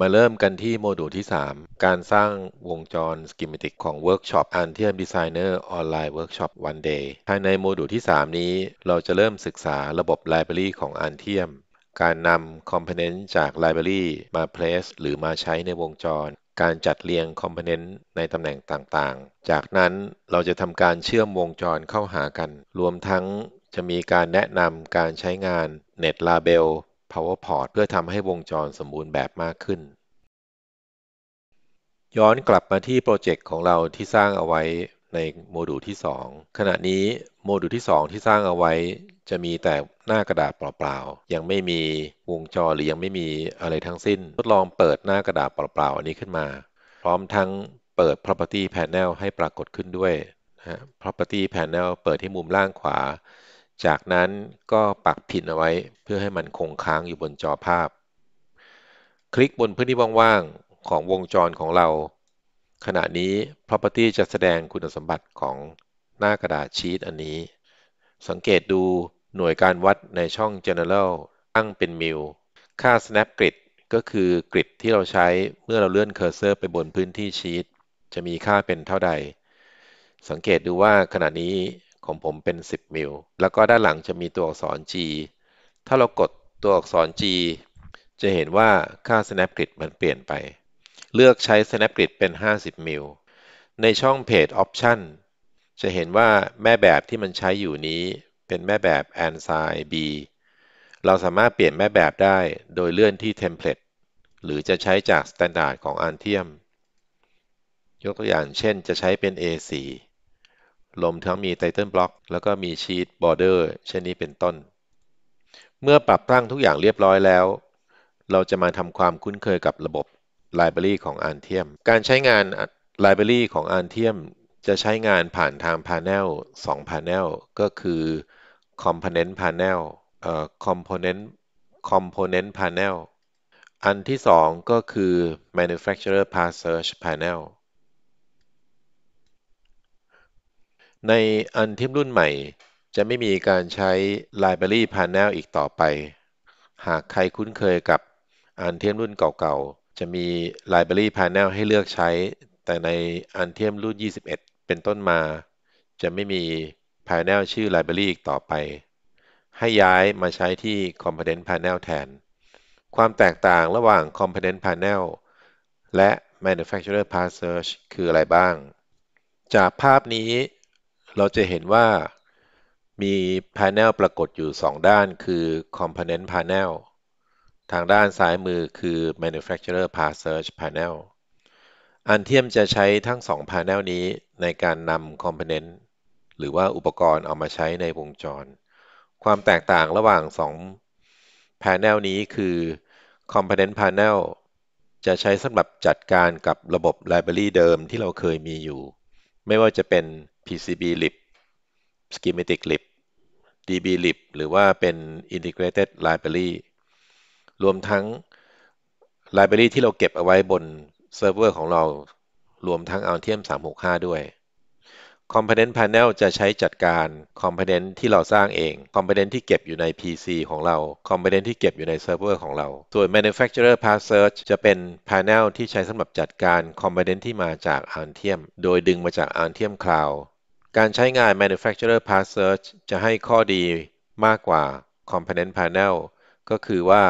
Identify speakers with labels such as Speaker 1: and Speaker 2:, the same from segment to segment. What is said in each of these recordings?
Speaker 1: มาเริ่มกันที่โมดูลที่ 3 การสร้างวงจรสกิมติกของเวิร์กช็อปอันเทียมดีไซเนอร์ออนไลน์เวิร์กช็อปวันเดย์ภายในโมดูลที่ 3 นี้เราจะเริ่มศึกษาระบบไลบรารีของอันเทียม การนำคมเพนเนนต์จากไลบรารีมาเพลสหรือมาใช้ในวงจร การจัดเรียงคมเพนเนนต์ในตำแหน่งต่างๆ จากนั้นเราจะทำการเชื่อมวงจรเข้าหากัน รวมทั้งจะมีการแนะนำการใช้งานเน็ตลาเบล PowerPoint เพื่อทำให้วงจรสมบูรณ์แบบมากขึ้น ย้อนกลับมาที่โปรเจกต์ของเราที่สร้างเอาไว้ในโมดูลที่ 2 ขณะนี้โมดูลที่2 ที่สร้างเอาไว้จะมีแต่หน้ากระดาษเปล่าๆ ยังไม่มีวงจรหรือยังไม่มีอะไรทั้งสิ้น ทดลองเปิดหน้ากระดาษเปล่าๆ อันนี้ขึ้นมา พร้อมทั้งเปิด property panel ให้ปรากฏขึ้นด้วยนะ property panel เปิดที่มุมล่างขวาจากนั้นก็ปักพินเอาไว้เพื่อให้มันคงค้างอยู่บนจอภาพ คลิกบนพื้นที่ว่างๆของวงจรของเรา ขณะนี้ property จะแสดงคุณสมบัติของหน้ากระดาษชีตอันนี้ สังเกตดูหน่วยการวัดในช่อง general ตั้งเป็นมิลค่า snap grid ก็คือกริดที่เราใช้เมื่อเราเลื่อนเคอร์เซอร์ไปบนพื้นที่ชีตจะมีค่าเป็นเท่าใด สังเกตดูว่าขณะนี้ของผมเป็น 10 มิล แล้วก็ด้านหลังจะมีตัวอักษร G ถ้าเรากดตัวอักษร G จะเห็นว่าค่า snap grid มันเปลี่ยนไป เลือกใช้ snap grid เป็น 50 มิล ในช่อง page option จะเห็นว่าแม่แบบที่มันใช้อยู่นี้เป็นแม่แบบ a n s i B เราสามารถเปลี่ยนแม่แบบได้โดยเลื่อนที่ template หรือจะใช้จาก standard ของอันเทียม ยกตัวอย่างเช่นจะใช้เป็น A4 รวมทั้งมีไตเติลบล็อกแล้วก็มีชีตบอร์เดอร์เช่นนี้เป็นต้น เมื่อปรับตั้งทุกอย่างเรียบร้อยแล้ว เราจะมาทำความคุ้นเคยกับระบบไลบรารีของ a เ t i u m การใช้งานไลบรารีของ a เ t i u m จะใช้งานผ่านทาง Panel 2 Panel ก็คือ Component Panel เอ่อ Component Component Panel อันที่ 2 ก็คือ Manufacturer Path Search Panel ในอันทิมรุ่นใหม่ จะไม่มีการใช้ไลบรารี Panel อีกต่อไป หากใครคุ้นเคยกับอันเทียมรุ่นเก่าๆ จะมีไลบรารี Panel ให้เลือกใช้ แต่ในอันเทียมรุ่น 21 เป็นต้นมา จะไม่มี Panel ชื่อไลบรารีอีกต่อไป ให้ย้ายมาใช้ที่ Component Panel แทน ความแตกต่างระหว่าง Component Panel และ Manufacturer Path Search คืออะไรบ้าง จากภาพนี้เราจะเห็นว่ามี panel ปรากฏอยู่ 2 ด้านคือ component panel ทางด้านซ้ายมือคือ manufacturer p a t search panel อันเทียมจะใช้ทั้ง2 panel นี้ในการนำ component หรือว่าอุปกรณ์เอามาใช้ในวงจร ความแตกต่างระหว่าง2 panel นี้คือ component panel จะใช้สำหรับจัดการกับระบบ library เดิมที่เราเคยมีอยู่ ไม่ว่าจะเป็น PCB lib schematic lib DB lib หรือว่าเป็น integrated library รวมทั้ง library ที่เราเก็บเอาไว้บนเซิร์ฟเวอร์ของเรา รวมทั้ง Altium 365 ด้วย Component Panel จะใช้จัดการ Component ที่เราสร้างเอง Component ที่เก็บอยู่ใน PC ของเรา Component ที่เก็บอยู่ในเซิร์ฟเวอร์ของเรา ส่วน Manufacturer Path Search จะเป็น Panel ที่ใช้สำหรับจัดการ Component ที่มาจาก Altium โดยดึงมาจาก Altium Cloud การใช้งาน manufacturer part search จะให้ข้อดีมากกว่า component panel ก็คือว่า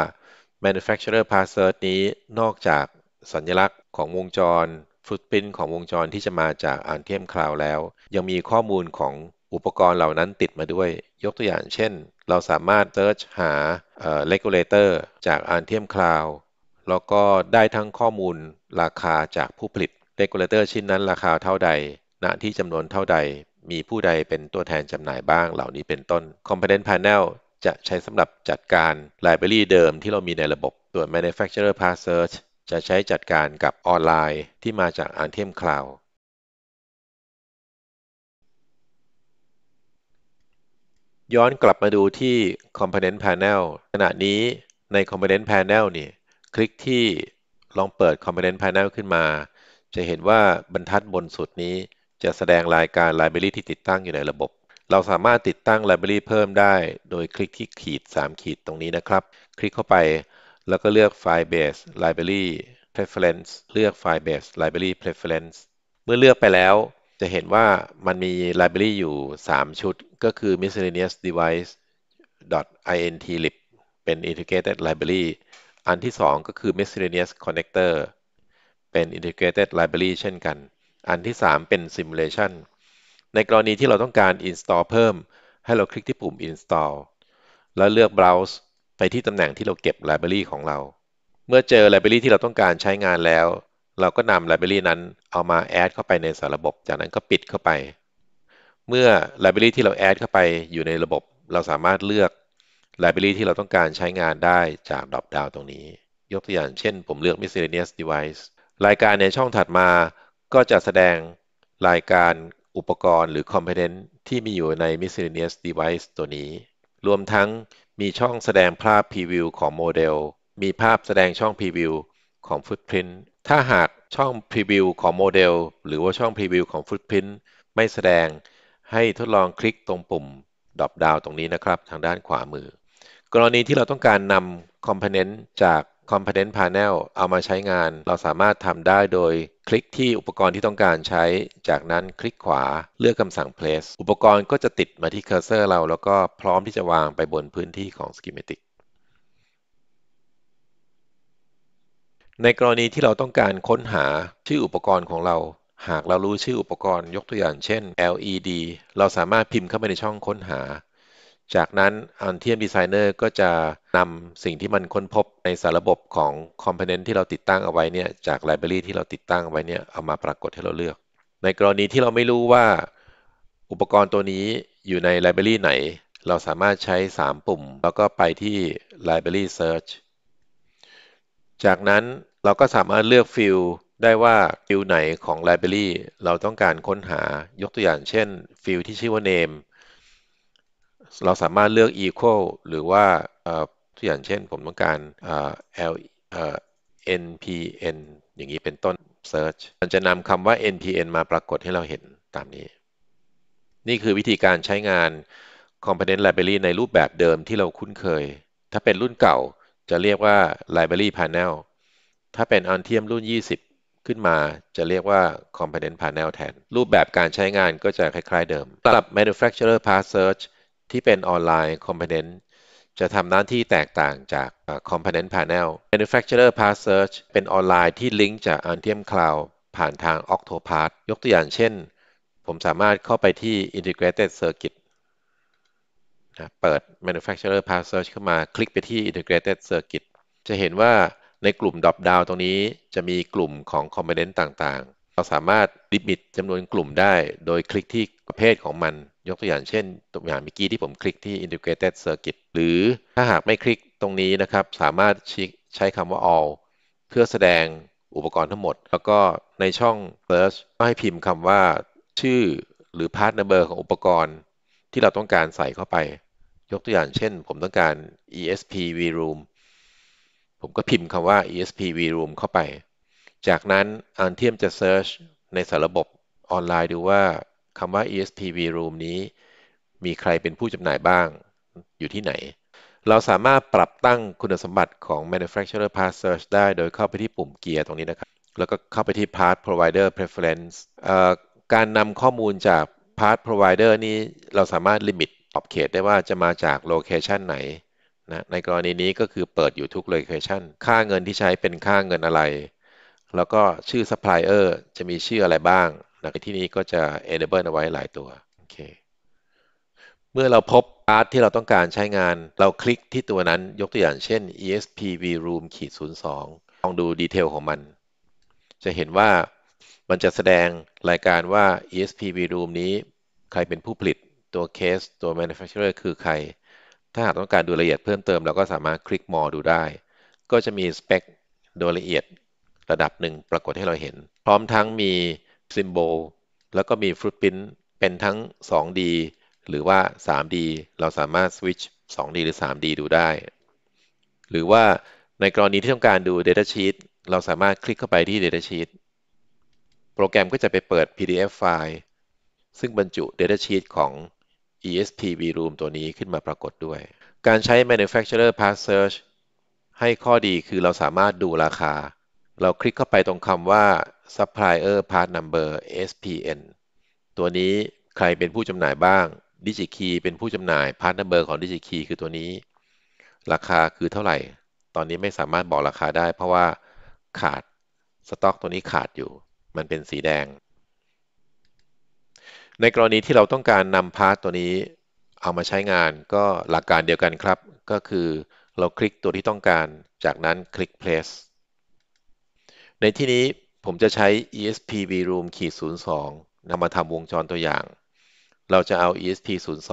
Speaker 1: manufacturer part search นี้นอกจากสัญลักษณ์ของวงจรฟ t ต r ิ้นของวงจรที่จะมาจากอ a n t i ี m Cloud แล้ว ยังมีข้อมูลของอุปกรณ์เหล่านั้นติดมาด้วย ยกตัวอย่างเช่น เราสามารถ search หา regulator จาก a n t i ี m Cloud แล้วก็ได้ทั้งข้อมูลราคาจากผู้ผลิต regulator ชิ้นนั้นราคาเท่าใด ณ ที่จำนวนเท่าใดมีผู้ใดเป็นตัวแทนจำหน่ายบ้างเหล่านี้เป็นต้น Component Panel จะใช้สำหรับจัดการ Library เดิมที่เรามีในระบบตัว Manufacturer Path Search จะใช้จัดการกับออนไลน์ที่มาจาก Anthem Cloud ย้อนกลับมาดูที่ Component Panel ขณะนี้ใน Component Panel นี่คลิกที่ลองเปิด Component Panel ขึ้นมา จะเห็นว่าบรรทัดบนสุดนี้จะแสดงรายการไลบรารีที่ติดตั้งอยู่ในระบบ เราสามารถติดตั้งไลบรารีเพิ่มได้ โดยคลิกที่ขีด 3 ขีดตรงนี้นะครับ คลิกเข้าไปแล้วก็เลือกไฟล e base library preference เลือกไฟล e base library preference เมื่อเลือกไปแล้วจะเห็นว่ามันมี library อยู่ 3 ชุด ก็คือ miscellaneous device .intlib เป็น integrated library อันที่ 2 ก็คือ miscellaneous connector เป็น integrated library เช่นกันอันที่ 3 เป็น Simulation ในกรณีที่เราต้องการ Install เพิ่ม ให้เราคลิกที่ปุ่ม Install แล้วเลือก Browse ไปที่ตำแหน่งที่เราเก็บ Library ของเรา เมื่อเจอ Library ที่เราต้องการใช้งานแล้ว เราก็นำ Library นั้นเอามา Add เข้าไปในสารระบบ จากนั้นก็ปิดเข้าไป เมื่อ Library ที่เรา Add เข้าไปอยู่ในระบบ เราสามารถเลือก Library ที่เราต้องการใช้งานได้จาก drop down ตรงนี้ ยกตัวอย่างเช่นผมเลือก Miscellaneous Device รายการในช่องถัดมาก็จะแสดงรายการอุปกรณ์หรือคอมเพ n e n t ที่มีอยู่ใน Miscellaneous Device ตัวนี้ รวมทั้งมีช่องแสดงภาพ Preview ของโมเดล มีภาพแสดงช่อง Preview ของ Footprint ถ้าหากช่อง Preview ของโมเดลหรือว่าช่อง Preview ของ Footprint ไม่แสดงให้ทดลองคลิกตรงปุ่มดรอปดาวตรงนี้นะครับทางด้านขวามือ กรณีที่เราต้องการนำคอมเพเนนต์จาก Component Panel เอามาใช้งาน เราสามารถทำได้โดยคลิกที่อุปกรณ์ที่ต้องการใช้ จากนั้นคลิกขวาเลือกคำสั่ง place อุปกรณ์ก็จะติดมาที่เคอร์เซอร์เราแล้วก็พร้อมที่จะวางไปบนพื้นที่ของ Schematic ในกรณีที่เราต้องการค้นหา ชื่ออุปกรณ์ของเรา หากเรารู้ชื่ออุปกรณ์ยกตัวอย่าง เช่น LED เราสามารถพิมพ์เข้าไปในช่องค้นหาจากนั้นอันเทีย u ดีไซเนอร์ก็จะนำสิ่งที่มันค้นพบในสารระบบของคอมโพเนนต์ที่เราติดตั้งเอาไว้เนี่ยจากไลบรารีที่เราติดตั้งเอาไว้เนี่ยเอามาปรากฏให้เราเลือก ในกรณีที่เราไม่รู้ว่าอุปกรณ์ตัวนี้อยู่ในไลบรารีไหน เราสามารถใช้ 3 ปุ่ม แล้วก็ไปที่ Library Search จากนั้นเราก็สามารถเลือกฟิลได้ว่าฟิลไหนของไลบรารีเราต้องการค้นหายกตัวอย่างเช่นฟิลที่ชื่อว่า name เราสามารถเลือก equal หรือว่าตัวอย่างเช่นผมต้องการ l npn อย่างนี้เป็นต้น search มันจะนำคำว่า npn มาปรากฏให้เราเห็นตามนี้ นี่คือวิธีการใช้งาน component library ในรูปแบบเดิมที่เราคุ้นเคย ถ้าเป็นรุ่นเก่าจะเรียกว่า library panel ถ้าเป็นอันเทียมรุ่น 20 ขึ้นมาจะเรียกว่า component panel แทน รูปแบบการใช้งานก็จะคล้ายๆเดิมสำหรับ manufacturer path search ที่เป็นออนไลน์คอมเพนเนนต์จะทำหน้าที่แตกต่างจากคอมเพนเนนต์พาร์เนล Manufacturer Path Search เป็นออนไลน์ที่ลิงก์จาก a n t i u m Cloud ผ่านทาง Octopath ยกตัวอย่างเช่น ผมสามารถเข้าไปที่ Integrated Circuit เปิด Manufacturer Path Search เข้ามาคลิกไปที่ Integrated Circuit จะเห็นว่าในกลุ่มดอปดาวตรงนี้จะมีกลุ่มของคอมเพนเนนต์ต่างๆ เราสามารถลิมิตจำนวนกลุ่มได้ โดยคลิกที่ประเภทของมันยกตัวอย่างเช่นตัวอย่างเมื่อกี้ที่ผมคลิกที่ integrated circuit หรือถ้าหากไม่คลิกตรงนี้นะครับสามารถใช้คำว่า all เพื่อแสดงอุปกรณ์ทั้งหมดแล้วก็ในช่อง search ก็ให้พิมพ์คำว่าชื่อหรือ part number ของอุปกรณ์ ที่เราต้องการใส่เข้าไป ยกตัวอย่างเช่นผมต้องการ ESP VRoom ผมก็พิมพ์คำว่า ESP VRoom เข้าไป จากนั้นอันเทียมจะ search ในสารระบบออนไลน์ดูว่าคำว่า ESPV Room นี้ มีใครเป็นผู้จำหน่ายบ้างอยู่ที่ไหน เราสามารถปรับตั้งคุณสมบัติของ Manufacturer Path Search ได้โดยเข้าไปที่ปุ่มเกียร์ตรงนี้นะครับแล้วก็เข้าไปที่ Path Provider Preference การนำข้อมูลจาก Path Provider นี้เราสามารถลิมิตขอบเขตได้ว่าจะมาจากโลเคชันไหนนะในกรณีนี้ก็คือเปิดอยู่ทุกโลเคชันค่าเงินที่ใช้เป็นค่าเงินอะไร แล้วก็ชื่อซัพพลายเออร์จะมีชื่ออะไรบ้างนะในที่นี้ก็จะ enable เอาไว้หลายตัวโอเคเมื่อเราพบ p าร์ทที่เราต้องการใช้งาน เราคลิกที่ตัวนั้นยกตัวอย่างเช่น esp vroom ขีด 02ลองดูดีเทลของมัน จะเห็นว่ามันจะแสดงรายการว่า esp vroom นี้ ใครเป็นผู้ผลิตตัวเคสตัว manufacturer คือใคร ถ้าหากต้องการดูรายละเอียดเพิ่มเติมเราก็สามารถคลิกมอดูได้ ก็จะมีสเปคโดยละเอียดระดับหนึ่งปรากฏให้เราเห็น พร้อมทั้งมีซิมโบลแล้วก็มีฟุตพิ้นเป็นทั้ง 2D หรือว่า 3D เราสามารถสวิตช์ 2D หรือ 3D ดูได้ หรือว่าในกรณีที่ต้องการดู Data Sheet เราสามารถคลิกเข้าไปที่ Data Sheet โปรแกรมก็จะไปเปิด PDF ไฟล์ ซึ่งบรรจุ Data Sheet ของ ESP VRoom ตัวนี้ขึ้นมาปรากฏด้วย การใช้ Manufacturer Path Search ให้ข้อดีคือเราสามารถดูราคาเราคลิกเข้าไปตรงคำว่า supplier part number SPN ตัวนี้ใครเป็นผู้จำหน่ายบ้าง DigiKey เป็นผู้จำหน่าย part number ของ DigiKey คือตัวนี้ ราคาคือเท่าไหร่ ตอนนี้ไม่สามารถบอกราคาได้ เพราะว่าขาดสต็อกตัวนี้ขาดอยู่ มันเป็นสีแดง ในกรณีที่เราต้องการนำพาร์ตตัวนี้เอามาใช้งานก็หลักการเดียวกันครับ ก็คือเราคลิกตัวที่ต้องการ จากนั้นคลิก place ในที่นี้ผมจะใช้ ESP VROOM ขีด02นำมาทำวงจรตัวอย่าง เราจะเอา ESP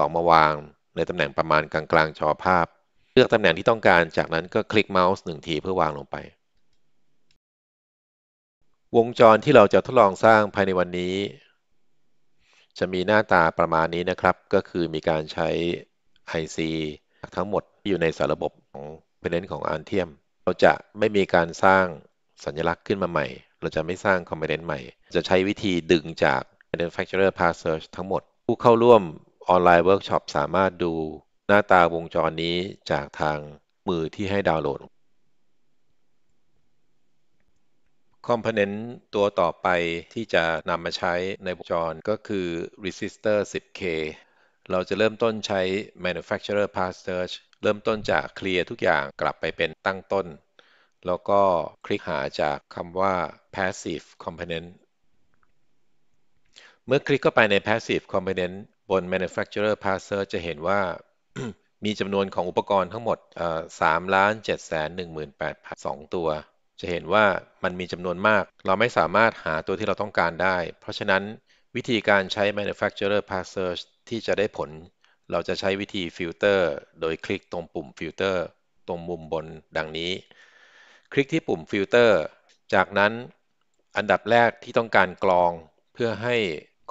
Speaker 1: 02 มาวาง ในตำแหน่งประมาณกลางกลางจอภาพ เลือกตำแหน่งที่ต้องการ จากนั้นก็คลิกเมาส์หนึ่งทีเพื่อวางลงไป วงจรที่เราจะทดลองสร้างภายในวันนี้ จะมีหน้าตาประมาณนี้นะครับ ก็คือมีการใช้ IC ทั้งหมดอยู่ในสารระบบของเพนเนนของอาร์เทียม เราจะไม่มีการสร้างสัญลักษณ์ขึ้นมาใหม่ เราจะไม่สร้างคอมเพเนนต์ใหม่ จะใช้วิธีดึงจาก manufacturer path search ทั้งหมด ผู้เข้าร่วมออนไลน์เวิร์กช็อปสามารถดูหน้าตาวงจรนี้จากทางมือที่ให้ดาวน์โหลด คอมเพเนต์ตัวต่อไปที่จะนำมาใช้ในวงจรก็คือ resistor 10k เราจะเริ่มต้นใช้ manufacturer path search เริ่มต้นจากเคลียร์ทุกอย่างกลับไปเป็นตั้งต้นแล้วก็คลิกหาจากคำว่า passive component เมื่อคลิกเข้าไปใน passive component บน manufacturer parser จะเห็นว่ามีจำนวนของอุปกรณ์ทั้งหมด 3 7 1 8 0 2ตัว จะเห็นว่ามันมีจำนวนมาก เราไม่สามารถหาตัวที่เราต้องการได้ เพราะฉะนั้นวิธีการใช้ manufacturer p a r s e r ที่จะได้ผล เราจะใช้วิธี filter โดยคลิกตรงปุ่ม filter ตรงมุมบนดังนี้คลิกที่ปุ่มฟิลเตอร์ จากนั้นอันดับแรกที่ต้องการกรอง เพื่อให้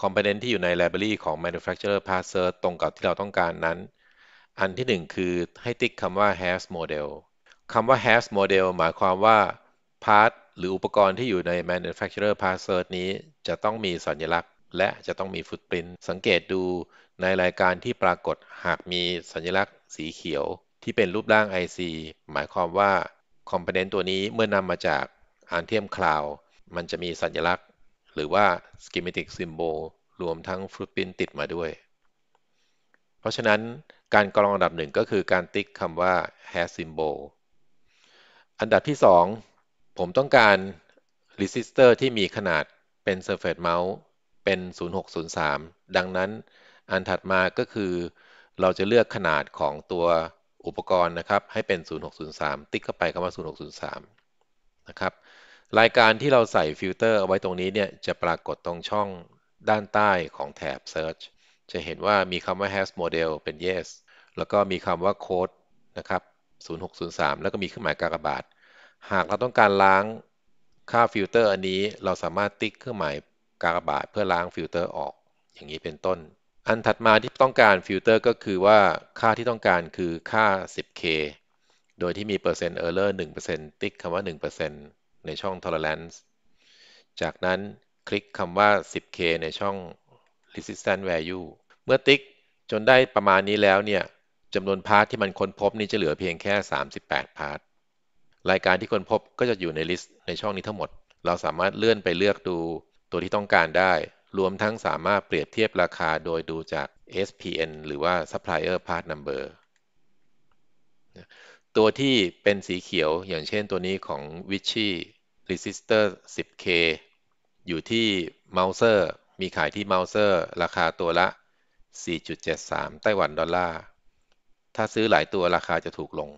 Speaker 1: คอมเพเนนต์ที่อยู่ในไลบรารีของ Manufacturer Path Search ตรงกับที่เราต้องการนั้น อันที่ 1 คือให้ติ๊กคำว่า has model คำว่า has model หมายความว่า part หรืออุปกรณ์ที่อยู่ใน Manufacturer Path Search นี้จะต้องมีสัญลักษณ์ และจะต้องมี footprint สังเกตดูในรายการที่ปรากฏหากมีสัญลักษณ์ สีเขียว ที่เป็นรูปร่าง IC หมายความว่าคอมโพเนนต์ตัวนี้เมื่อนำมาจากอเทียมคลาวมันจะมีสัญลักษณ์ หรือว่า schematic symbol รวมทั้งฟลูปินติดมาด้วย เพราะฉะนั้นการกรองอันดับหนึ่งก็คือการติ๊กคำว่า has symbol อันดับที่ 2 ผมต้องการ resistor ที่มีขนาดเป็น surface mount เป็น 0603 ดังนั้นอันถัดมาก็คือเราจะเลือกขนาดของตัวอุปกรณ์นะครับ ให้เป็น 0603 ติ๊กเข้าไปคำว่า 0603 นะครับ รายการที่เราใส่ฟิลเตอร์เอาไว้ตรงนี้เนี่ย จะปรากฏตรงช่องด้านใต้ของแถบ Search จะเห็นว่ามีคำว่า has model เป็น yes แล้วก็มีคำว่า code นะครับ 0603 แล้วก็มีเครื่องหมายกากบาท หากเราต้องการล้างค่าฟิลเตอร์อันนี้เราสามารถติ๊กเครื่องหมายกากบาท เพื่อล้างฟิลเตอร์ออกอย่างนี้เป็นต้นอันถัดมาที่ต้องการฟิลเตอร์ก็คือว่าค่าที่ต้องการคือค่า 10K โดยที่มีเปอร์เซ็นต์เออร์เลอร์ 1%ติ๊กคำว่า 1%ในช่อง tolerance จากนั้นคลิกคำว่า 10K ในช่อง resistance value เมื่อติ๊กจนได้ประมาณนี้แล้วเนี่ยจำนวนพาร์ทที่มันค้นพบนี่จะเหลือเพียงแค่ 38 พาร์ท รายการที่ค้นพบก็จะอยู่ในลิสต์ในช่องนี้ทั้งหมด เราสามารถเลื่อนไปเลือกดูตัวที่ต้องการได้รวมทั้งสามารถเปรียบเทียบราคาโดยดูจาก SPN หรือว่า Supplier Part Number ตัวที่เป็นสีเขียวอย่างเช่นตัวนี้ของ v i c h y Resistor 10K อยู่ที่ Mouser มีขายที่ Mouser ราคาตัวละ 4.73 ไต้หวันดอลลาร์ ถ้าซื้อหลายตัวราคาจะถูกลง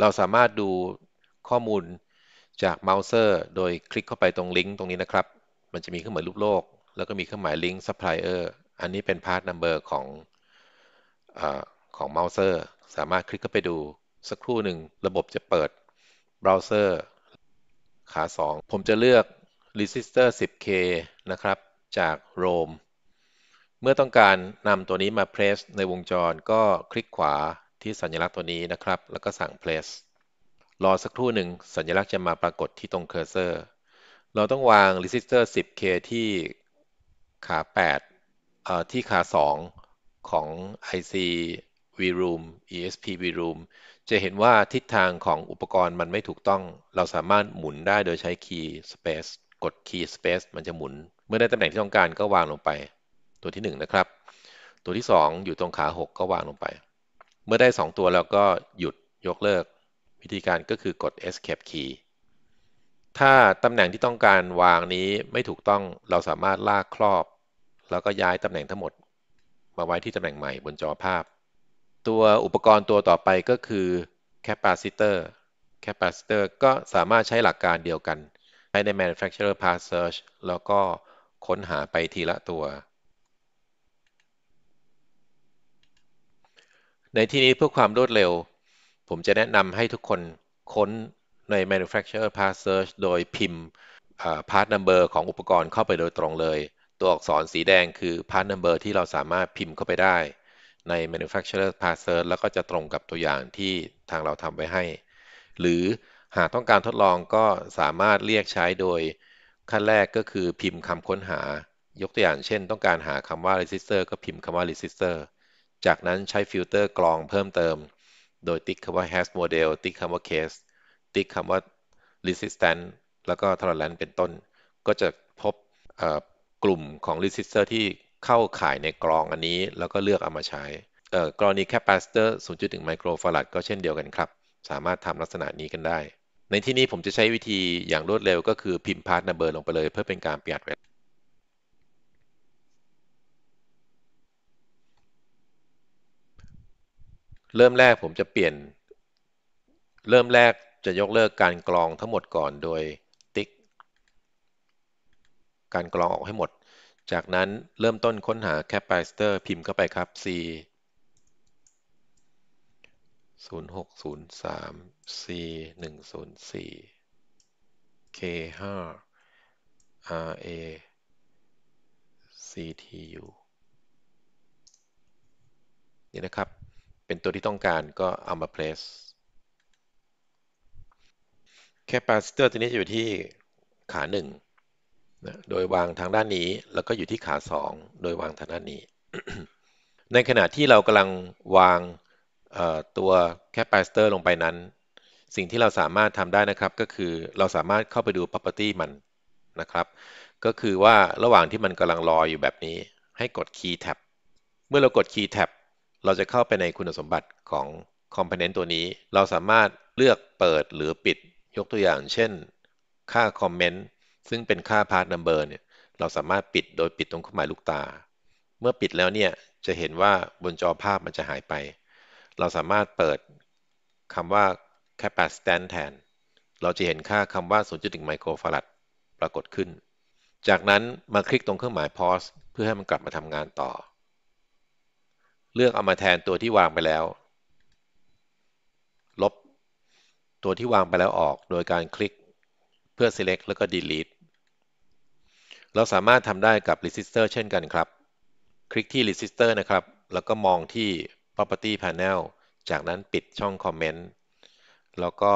Speaker 1: เราสามารถดูข้อมูลจาก Mouser โดยคลิกเข้าไปตรงลิงก์ตรงนี้นะครับ มันจะมีเครื่องหมายรูปโลกแล้วก็มีเครื่องหมายลิงก์ซัพพลายเอออร์ันนี้เป็นพาร์ทนัมเบอร์ของอของเมาส์เซอร์ สามารถคลิกเข้าไปดูสักครู่หนึ่ง ระบบจะเปิดเบราว์เซอร์ขา2 ผมจะเลือก r e s i s t ร r 10k นะครับจาก r o m เมื่อต้องการนำตัวนี้มา p พรสในวงจรก็คลิกขวาที่สัญลักษณ์ตัวนี้นะครับ แล้วก็สั่ง p พรสรอสักครู่หนึ่งสัญลักษณ์จะมาปรากฏที่ตรงเคอร์เซอร์ เราต้องวาง r e s i s t ร r 10k ที่ขา8เอ่อที่ขา 2 ของ IC VRoom ESP VRoom จะเห็นว่าทิศทางของอุปกรณ์มันไม่ถูกต้องเราสามารถหมุนได้โดยใช้คีย์ Space กดคีย์ Space มันจะหมุน เมื่อได้ตำแหน่งที่ต้องการก็วางลงไป ตัวที่ 1 นะครับ ตัวที่ 2 อยู่ตรงขา 6 ก็วางลงไป เมื่อได้ 2 ตัวเราก็หยุดยกเลิก วิธีการก็คือกด Escape Key ถ้าตำแหน่งที่ต้องการวางนี้ไม่ถูกต้องเราสามารถลากครอบแล้วก็ย้ายตำแหน่งทั้งหมดมาไว้ที่ตำแหน่งใหม่บนจอภาพ ตัวอุปกรณ์ตัวต่อไปก็คือแคปซิเตอร์แคปซิเตอร์ก็สามารถใช้หลักการเดียวกันใช้ใน manufacturer path search แล้วก็ค้นหาไปทีละตัว ในที่นี้เพื่อความรวดเร็ว ผมจะแนะนำให้ทุกคนค้นใน manufacturer path search โดยพิมพ์ part number ของอุปกรณ์เข้าไปโดยตรงเลยตัวอักษรสีแดงคือ part number ที่เราสามารถพิมพ์เข้าไปได้ใน manufacturer part search แล้วก็จะตรงกับตัวอย่างที่ทางเราทำไว้ให้ หรือหากต้องการทดลองก็สามารถเรียกใช้โดยขั้นแรกก็คือพิมพ์คำค้นหา ยกตัวอย่างเช่นต้องการหาคำว่า resistor ก็พิมพ์คำว่า resistor จากนั้นใช้ฟิลเตอร์กรองเพิ่มเติม โดยติ๊กคำว่า h a s model ติ๊กคำว่า case ติ๊กคำว่า resistance แล้วก็ tolerance เป็นต้น ก็จะพบกลุ่มของรีสิสเตอร์ที่เข้าขายในกรองอันนี้แล้วก็เลือกเอามาใช้กรณีแคปซิเตอร์0.1ไมโครฟารัดก็เช่นเดียวกันครับ สามารถทำลักษณะนี้กันได้ ในที่นี้ผมจะใช้วิธีอย่างรวดเร็วก็คือพิมพ์พาร์ตนเบอร์ลงไปเลยเพื่อเป็นการประหยัดเวลาเริ่มแรกผมจะเปลี่ยน เริ่มแรกจะยกเลิกการกรองทั้งหมดก่อนโดยการกรองออกให้หมด จากนั้นเริ่มต้นค้นหาแคปไบสเตอร์พิมพ์เข้าไปครับ c 0603 c 104 k 5 r a c t u นี่นะครับ เป็นตัวที่ต้องการก็เอามา place ปาซิเตอร์ตัวนี้จะอยู่ที่ขา1นะโดยวางทางด้านนี้แล้วก็อยู่ที่ขา2 โดยวางทางด้านนี้ ในขณะที่เรากำลังวางตัวแคปซิเตอร์ลงไปนั้น สิ่งที่เราสามารถทำได้นะครับ ก็คือเราสามารถเข้าไปดู property มันนะครับ ก็คือว่าระหว่างที่มันกำลังรออยู่แบบนี้ ให้กด key tab เมื่อเรากด key tab เราจะเข้าไปในคุณสมบัติของ component ตัวนี้ เราสามารถเลือกเปิดหรือปิดยกตัวอย่าง เช่น ค่า comment ซึ่งเป็นค่าพา์ a r t มเบอร์เนี่ยเราสามารถปิดโดยปิดตรงเครื่องหมายลูกตา เมื่อปิดแล้วเนี่ยจะเห็นว่าบนจอภาพมันจะหายไป เราสามารถเปิดคำว่า c a p a c i t a n c แทน เราจะเห็นค่าคำว่า 0.1ไมโครฟาราดปรากฏขึ้น จากนั้นมาคลิกตรงเครื่องหมาย pause เพื่อให้มันกลับมาทำงานต่อ เลือกเอามาแทนตัวที่วางไปแล้ว ลบ ตัวที่วางไปแล้วออกโดยการคลิกเพื่อ select แล้วก็ delete เราสามารถทำได้กับ resistor เช่นกันครับ คลิกที่ resistor นะครับ แล้วก็มองที่ property panel จากนั้นปิดช่อง comment แล้วก็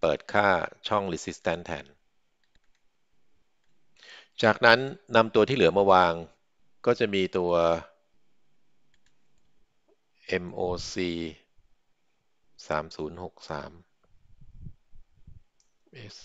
Speaker 1: เปิดค่าช่อง resistance แทนจากนั้นนำตัวที่เหลือมาวาง ก็จะมีตัว MOC 3063 S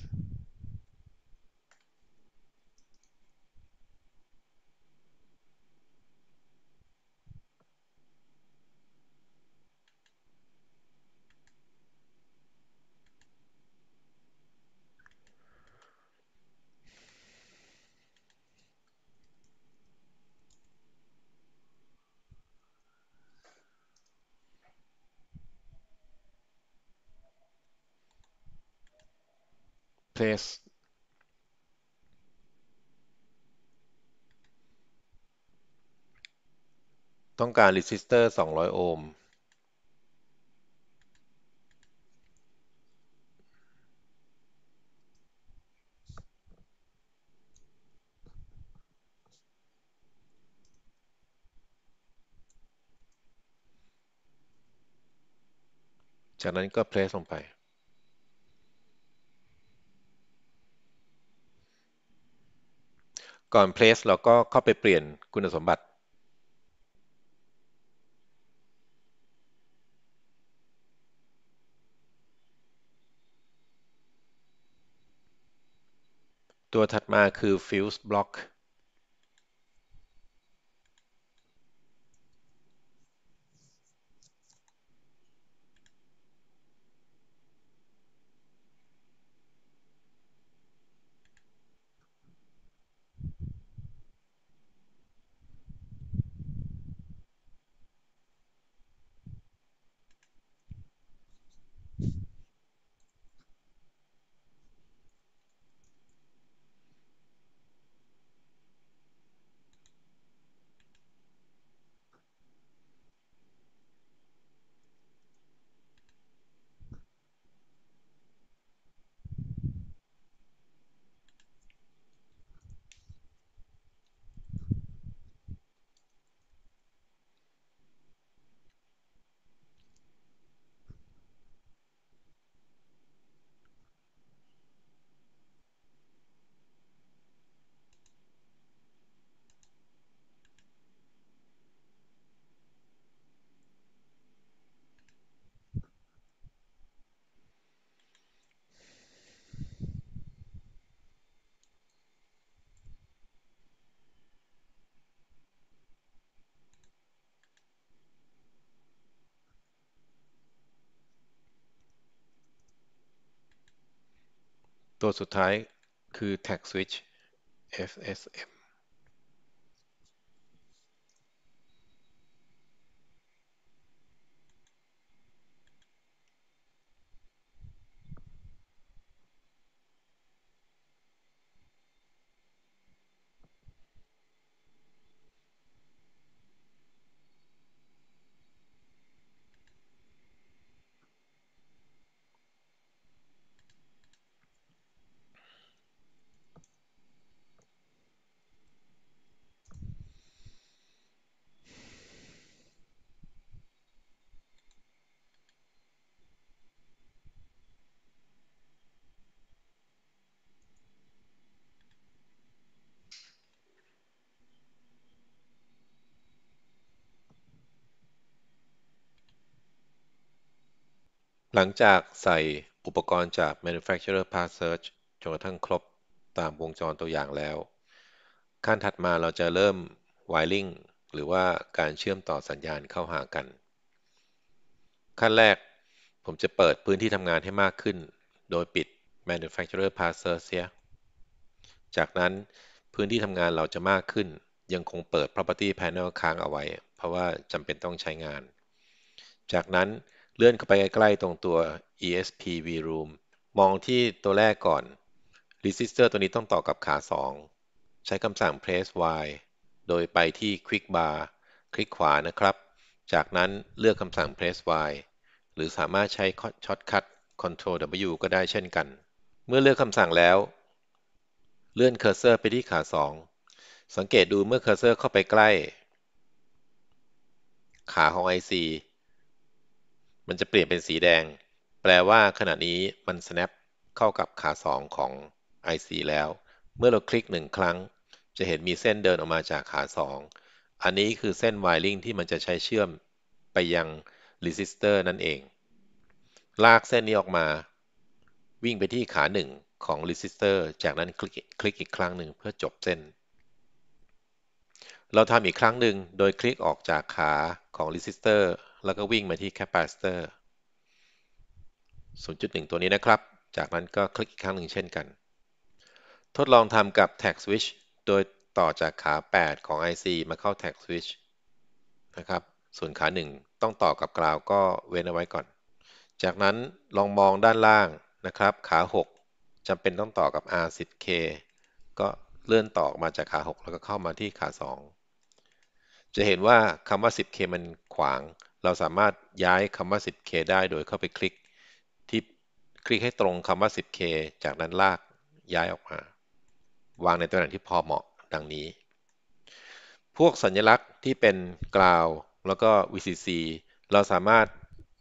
Speaker 1: place ต้องการรีสิสเตอร์สองร้อยโอห์ม จากนั้นก็เพลสลงไปก่อน place เราก็เข้าไปเปลี่ยนคุณสมบัติ ตัวถัดมาคือ fuse block ตัวสุดท้ายคือ tag switch FSM หลังจากใส่อุปกรณ์จาก manufacturer part search จนกระทั่งครบตามวงจรตัวอย่างแล้ว ขั้นถัดมาเราจะเริ่ม wiring หรือว่าการเชื่อมต่อสัญญาณเข้าหากัน ขั้นแรกผมจะเปิดพื้นที่ทำงานให้มากขึ้นโดยปิด manufacturer part search เสียจากนั้นพื้นที่ทำงานเราจะมากขึ้นยังคงเปิด property panel ค้างเอาไว้เพราะว่าจำเป็นต้องใช้งาน จากนั้นเลื่อนเข้าไปใกล้ๆตรงตัว ESP VROOM มองที่ตัวแรกก่อน Resistor ตัวนี้ต้องต่อกับขา 2 ใช้คำสั่ง Press Y โดยไปที่ Quick Bar คลิกขวานะครับ จากนั้นเลือกคำสั่ง Press Y หรือสามารถใช้ช็อตคัต Ctrl W ก็ได้เช่นกัน เมื่อเลือกคำสั่งแล้ว เลื่อนเคอร์เซอร์ไปที่ขา 2 สังเกตดูเมื่อเคอร์เซอร์เข้าไปใกล้ ขาของ IC มันจะเปลี่ยนเป็นสีแดง แปลว่าขณะนี้มัน snap เข้ากับขา2 ของ IC แล้ว เมื่อเราคลิก 1 ครั้ง จะเห็นมีเส้นเดินออกมาจากขา 2 อันนี้คือเส้น wiring ที่มันจะใช้เชื่อมไปยัง resistor นั่นเอง ลากเส้นนี้ออกมา วิ่งไปที่ขา 1 ของ resistor จากนั้น คลิกคลิกอีกครั้งหนึ่งเพื่อจบเส้น เราทำอีกครั้งหนึ่งโดยคลิกออกจากขาของ resistor แล้วก็วิ่งมาที่แคปซิเตอร์ 0.1 ตัวนี้นะครับ จากนั้นก็คลิกอีกครั้งหนึ่งเช่นกัน ทดลองทำกับ tag switch โดยต่อจากขา 8 ของ IC มาเข้า tag switch นะครับ ส่วนขา 1 ต้องต่อกับกราวก็เว้นเอาไว้ก่อน จากนั้นลองมองด้านล่างนะครับ ขา 6จำเป็นต้องต่อกับ R10K ก็เลื่อนต่อออกมาจากขา 6 แล้วก็เข้ามาที่ขา 2 จะเห็นว่าคำว่า 10K มันขวางเราสามารถย้ายคำว่า 10K ได้โดยเข้าไปคลิก ที่คลิกให้ตรงคำว่า 10K จากนั้นลากย้ายออกมา วางในตำแหน่งที่พอเหมาะดังนี้ พวกสัญลักษณ์ที่เป็นกราว แล้วก็ VCC เราสามารถ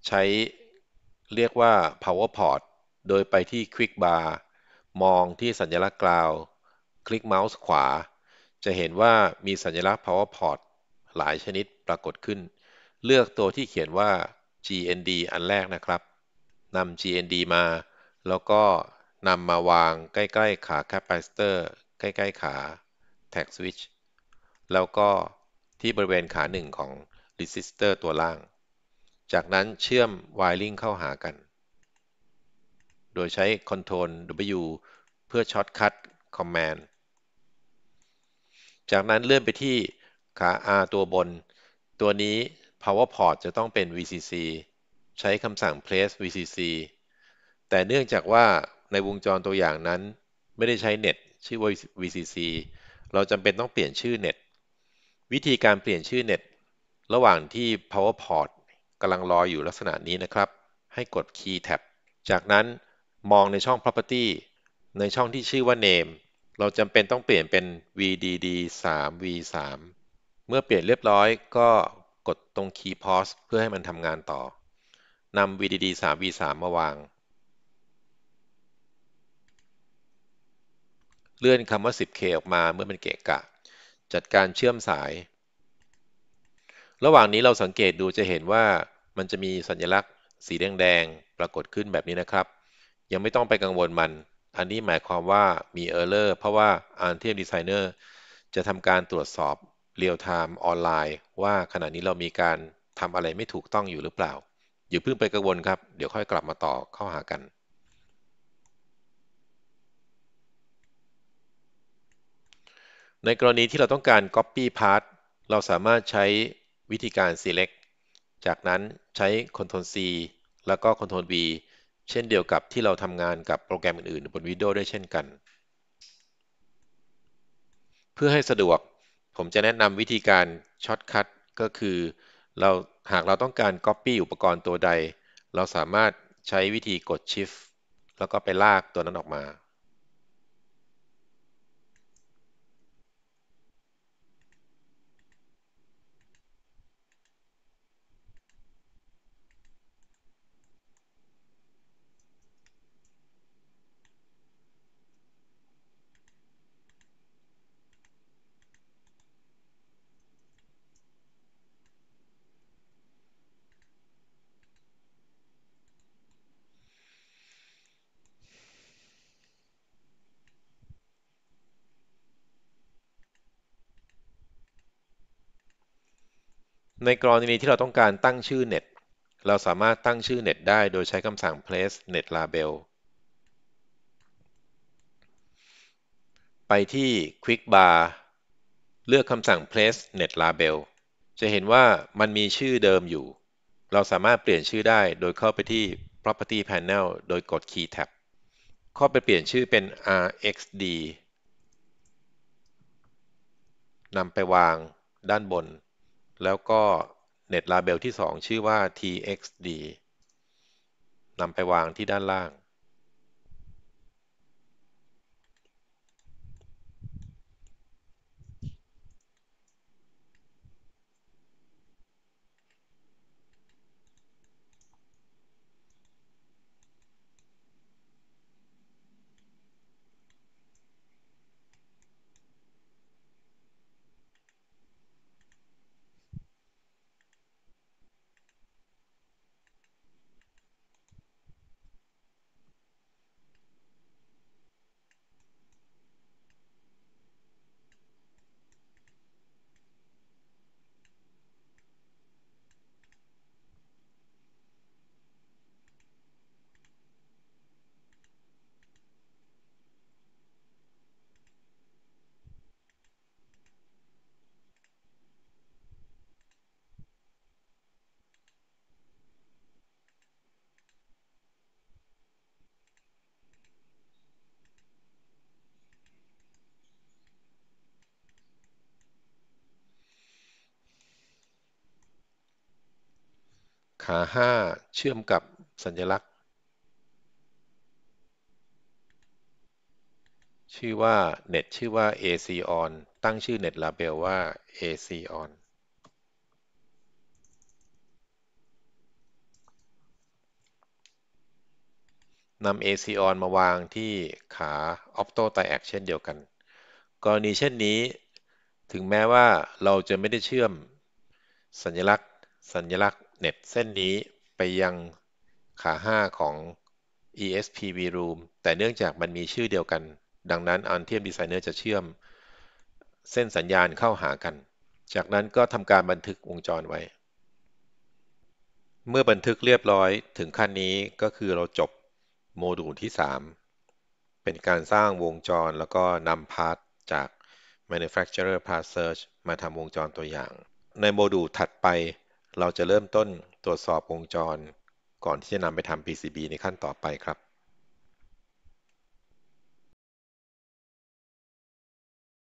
Speaker 1: ใช้เรียกว่า PowerPort โดยไปที่ Quick Bar มองที่สัญลักษณ์กราว คลิกเมาส์ขวา จะเห็นว่ามีสัญลักษณ์ PowerPort หลายชนิดปรากฏขึ้นเลือกตัวที่เขียนว่า gnd อันแรกนะครับ นำ gnd มาแล้วก็นำมาวางใกล้ ๆ ขาป a p a เตอร์ใกล้ๆขา tag switch แล้วก็ที่บริเวณขาหนึ่งของ resistor ตัวล่าง จากนั้นเชื่อม wiring เข้าหากัน โดยใช้ Ctrl W เพื่อช็อตคัด Command จากนั้นเลื่อนไปที่ขา R ตัวบน ตัวนี้ PowerPort จะต้องเป็น VCC ใช้คำสั่ง place VCC แต่เนื่องจากว่าในวงจรตัวอย่างนั้นไม่ได้ใช้ net ชื่อว่า VCC เราจำเป็นต้องเปลี่ยนชื่อ net วิธีการเปลี่ยนชื่อ net ระหว่างที่ PowerPort กำลังรออยู่ลักษณะนี้นะครับ ให้กด Key Tab จากนั้นมองในช่อง Property ในช่องที่ชื่อว่า Name เราจำเป็นต้องเปลี่ยนเป็น VDD 3 V 3เมื่อเปลี่ยนเรียบร้อยก็กดตรงคีย์ pause เพื่อให้มันทำงานต่อ นำ VDD 3 V3 มาวาง เลื่อนคำว่า 10K ออกมาเมื่อมันเกะกะ จัดการเชื่อมสาย ระหว่างนี้เราสังเกตดูจะเห็นว่ามันจะมีสัญลักษณ์ สีแดงๆปรากฏขึ้นแบบนี้นะครับ ยังไม่ต้องไปกังวลมัน อันนี้หมายความว่ามี Error เพราะว่า a n t e m Designer จะทำการตรวจสอบเรียลไทม์ออนไลน์ว่าขณะนี้เรามีการทำอะไรไม่ถูกต้องอยู่หรือเปล่า อย่าเพิ่งไปกังวลครับเดี๋ยวค่อยกลับมาต่อเข้าหากัน ในกรณีที่เราต้องการ Copy Path เราสามารถใช้วิธีการ Select จากนั้นใช้ Ctrl C แล้วก็ Ctrl V เช่นเดียวกับที่เราทำงานกับโปรแกรมอื่นๆบน Windows ด้วยเช่นกัน เพื่อให้สะดวกผมจะแนะนำวิธีการช็อตคัทก็คือ เราหากเราต้องการ Copy อุปกรณ์ตัวใด เราสามารถใช้วิธีกด Shift แล้วก็ไปลากตัวนั้นออกมาในกรณีที่เราต้องการตั้งชื่อเน็ต เราสามารถตั้งชื่อเน็ตได้โดยใช้คำสั่ง place net label ไปที่ quick bar เลือกคำสั่ง place net label จะเห็นว่ามันมีชื่อเดิมอยู่ เราสามารถเปลี่ยนชื่อได้โดยเข้าไปที่ property panel โดยกด key tab เข้าไปเปลี่ยนชื่อเป็น rxd นำไปวางด้านบนแล้วก็ Net Label ที่ 2 ชื่อว่า txd นำไปวางที่ด้านล่างหา5 เชื่อมกับสัญลักษณ์ ชื่อว่า เน็ตชื่อว่า AC on ตั้งชื่อเน็ตลาเบลว่า AC on นำ AC on มาวางที่ขา Opto t i a c เช่นเดียวกัน กรณีเช่นนี้ถึงแม้ว่าเราจะไม่ได้เชื่อมสัญลักษณ์ สัญลักษณ์เน็ตเส้นนี้ไปยังขา5 ของ ESPV Room แต่เนื่องจากมันมีชื่อเดียวกัน ดังนั้นเท t ยม m Designer จะเชื่อมเส้นสัญญาณเข้าหากัน จากนั้นก็ทำการบันทึกวงจรไว้ เมื่อบันทึกเรียบร้อยถึงขั้นนี้ก็คือเราจบโมดูลที่ 3 เป็นการสร้างวงจรแล้วก็นำพาร์ทจาก manufacturer path search มาทำวงจรตัวอย่าง ในโมดูลถัดไปเราจะเริ่มต้นตรวจสอบวงจรก่อนที่จะนำไปทำ PCB ในขั้นต่อไปครับ